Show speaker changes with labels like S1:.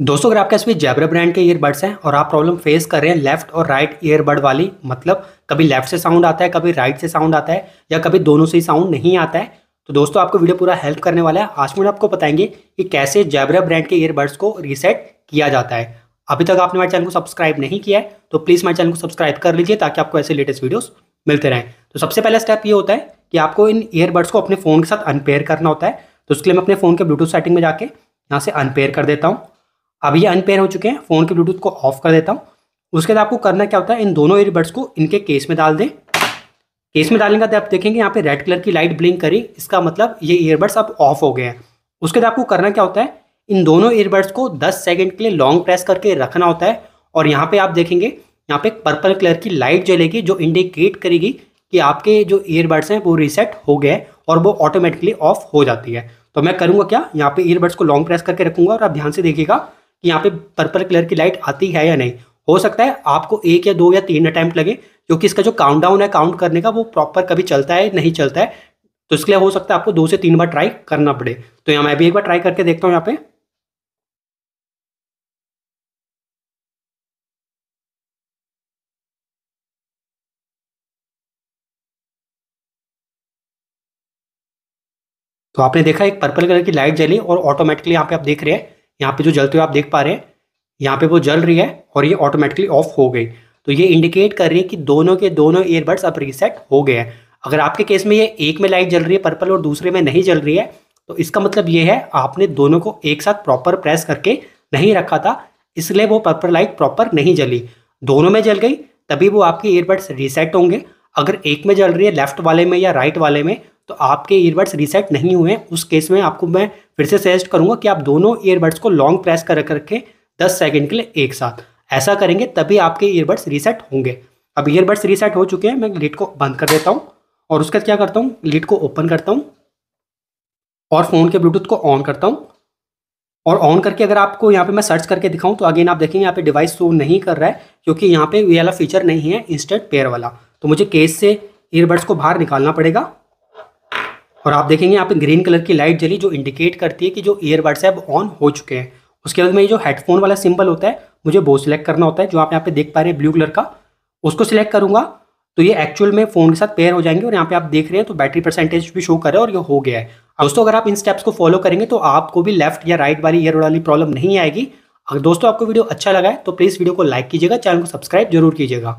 S1: दोस्तों अगर आपके पास भी जैबरा ब्रांड के ईयरबड्स हैं और आप प्रॉब्लम फेस कर रहे हैं लेफ्ट और राइट ईयरबड वाली मतलब कभी लेफ्ट से साउंड आता है कभी राइट से साउंड आता है या कभी दोनों से ही साउंड नहीं आता है तो दोस्तों आपको वीडियो पूरा हेल्प करने वाला है आज में आपको बताएंगे कि कैसे जैबरा ब्रांड के ईयरबड्स को रीसेट किया जाता है अभी तक आपने मेरे चैनल को सब्सक्राइब नहीं किया है तो प्लीज़ मेरे चैनल को सब्सक्राइब कर लीजिए ताकि आपको ऐसे लेटेस्ट वीडियोस मिलते रहें तो सबसे पहला स्टेप ये होता है कि आपको इन ईयरबड्स को अपने फ़ोन के साथ अनपेयर करना होता है तो उसके लिए मैं अपने फ़ोन के ब्लूटूथ सेटिंग में जाके यहाँ से अनपेयर कर देता हूँ अब ये अनपेयर हो चुके हैं फ़ोन के ब्लूटूथ को ऑफ कर देता हूँ उसके बाद आपको करना क्या होता है इन दोनों ईयरबड्स को इनके केस में डाल दें केस में डालेंगे तो आप देखेंगे यहाँ पे रेड कलर की लाइट ब्लिंक करी इसका मतलब ये ईयरबड्स अब ऑफ हो गए हैं उसके बाद आपको करना क्या होता है इन दोनों ईयरबड्स को 10 सेकंड के लिए लॉन्ग प्रेस करके रखना होता है और यहाँ पे आप देखेंगे यहाँ पे पर्पल कलर की लाइट जलेगी जो इंडिकेट करेगी कि आपके जो ईयरबड्स हैं वो रीसेट हो गए और वो ऑटोमेटिकली ऑफ हो जाती है तो मैं करूँगा क्या यहाँ पे ईयरबड्स को लॉन्ग प्रेस करके रखूँगा और आप ध्यान से देखिएगा कि यहाँ पे पर्पल कलर की लाइट आती है या नहीं हो सकता है आपको एक या दो या तीन अटैम्प्ट लगे क्योंकि इसका जो काउंट डाउन है काउंट करने का वो प्रॉपर कभी चलता है नहीं चलता है तो इसके लिए हो सकता है आपको दो से तीन बार ट्राई करना पड़े तो यहाँ मैं भी एक बार ट्राई करके देखता हूँ यहाँ पे तो आपने देखा एक पर्पल कलर की लाइट जली और ऑटोमेटिकली यहाँ पे आप देख रहे हैं यहाँ पे जो जलते तो हुए आप देख पा रहे हैं यहाँ पे वो जल रही है और ये ऑटोमेटिकली ऑफ हो गई तो ये इंडिकेट कर रही है कि दोनों के दोनों ईयरबड्स अब रीसेट हो गए हैं अगर आपके केस में ये एक में लाइट जल रही है पर्पल और दूसरे में नहीं जल रही है तो इसका मतलब ये है आपने दोनों को एक साथ प्रॉपर प्रेस करके नहीं रखा था इसलिए वो पर्पल लाइट प्रॉपर नहीं जली दोनों में जल गई तभी वो आपके ईयरबड्स रीसेट होंगे अगर एक में जल रही है लेफ्ट वाले में या राइट वाले में तो आपके ईयरबड्स रीसेट नहीं हुए उस केस में आपको मैं फिर से सजेस्ट करूँगा कि आप दोनों ईयरबड्स को लॉन्ग प्रेस कर करके दस सेकेंड के लिए एक साथ ऐसा करेंगे तभी आपके ईयरबड्स रीसेट होंगे अब ईयरबड्स रीसेट हो चुके हैं मैं लीड को बंद कर देता हूँ और उसके बाद क्या करता हूँ लिड को ओपन करता हूँ और फ़ोन के ब्लूटूथ को ऑन करता हूँ और ऑन करके अगर आपको यहाँ पे मैं सर्च करके दिखाऊं तो अगेन आप देखेंगे यहाँ पे डिवाइस शो नहीं कर रहा है क्योंकि यहाँ पे ये वाला फीचर नहीं है इंस्टेंट पेयर वाला तो मुझे केस से ईयरबड्स को बाहर निकालना पड़ेगा और आप देखेंगे यहाँ पे ग्रीन कलर की लाइट जली जो इंडिकेट करती है कि जो ईयरबड्स है अब ऑन हो चुके हैं उसके बाद में ये जो हेडफोन वाला सिंबल होता है मुझे वो सिलेक्ट करना होता है जो आप यहाँ पे देख पा रहे हैं ब्लू कलर का उसको सिलेक्ट करूंगा तो ये एक्चुअल में फ़ोन के साथ पेयर हो जाएंगे और यहाँ पे आप देख रहे हैं तो बैटरी परसेंटेज भी शो करे और ये हो गया है दोस्तों अगर आप इन स्टेप्स को फॉलो करेंगे तो आपको भी लेफ्ट या राइट वाली ईयर वाली प्रॉब्लम नहीं आएगी अगर दोस्तों आपको वीडियो अच्छा लगा है तो प्लीज़ वीडियो को लाइक कीजिएगा चैनल को सब्सक्राइब जरूर कीजिएगा